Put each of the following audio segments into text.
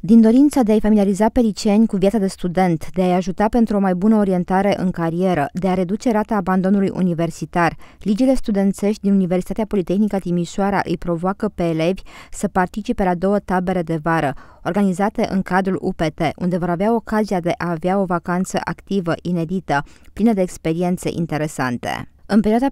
Din dorința de a-i familiariza pe liceeni cu viața de student, de a-i ajuta pentru o mai bună orientare în carieră, de a reduce rata abandonului universitar, ligile studențești din Universitatea Politehnică Timișoara îi provoacă pe elevi să participe la două tabere de vară, organizate în cadrul UPT, unde vor avea ocazia de a avea o vacanță activă, inedită, plină de experiențe interesante. În perioada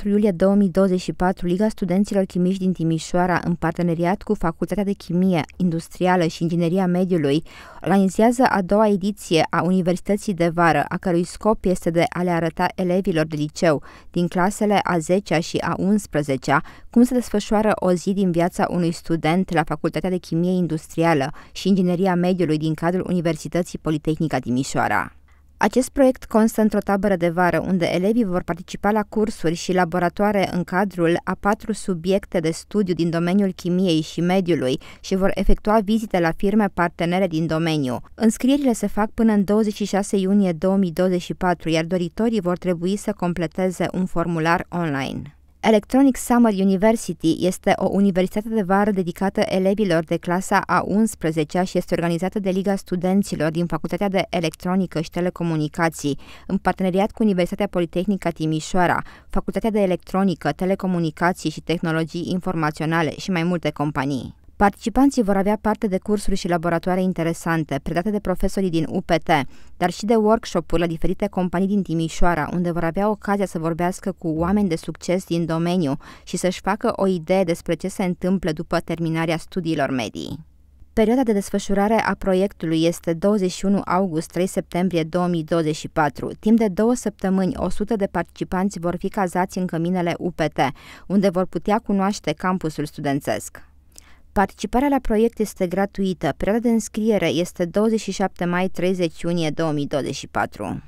14-24 iulie 2024, Liga Studenților chimici din Timișoara, în parteneriat cu Facultatea de Chimie Industrială și Ingineria Mediului, organizează a doua ediție a Universității de Vară, a cărui scop este de a le arăta elevilor de liceu din clasele a 10-a și a 11-a cum se desfășoară o zi din viața unui student la Facultatea de Chimie Industrială și Ingineria Mediului din cadrul Universității Politehnica Timișoara. Acest proiect constă într-o tabără de vară unde elevii vor participa la cursuri și laboratoare în cadrul a patru subiecte de studiu din domeniul chimiei și mediului și vor efectua vizite la firme partenere din domeniu. Înscrierile se fac până în 26 iunie 2024, iar doritorii vor trebui să completeze un formular online. Electronic Summer University este o universitate de vară dedicată elevilor de clasa a 11 și este organizată de Liga Studenților din Facultatea de Electronică și Telecomunicații, în parteneriat cu Universitatea Politehnică Timișoara, Facultatea de Electronică, Telecomunicații și Tehnologii Informaționale și mai multe companii. Participanții vor avea parte de cursuri și laboratoare interesante, predate de profesorii din UPT, dar și de workshop-uri la diferite companii din Timișoara, unde vor avea ocazia să vorbească cu oameni de succes din domeniu și să-și facă o idee despre ce se întâmplă după terminarea studiilor medii. Perioada de desfășurare a proiectului este 21 august-3 septembrie 2024. Timp de două săptămâni, 100 de participanți vor fi cazați în căminele UPT, unde vor putea cunoaște campusul studențesc. Participarea la proiect este gratuită. Perioada de înscriere este 27 mai 30 iunie 2024.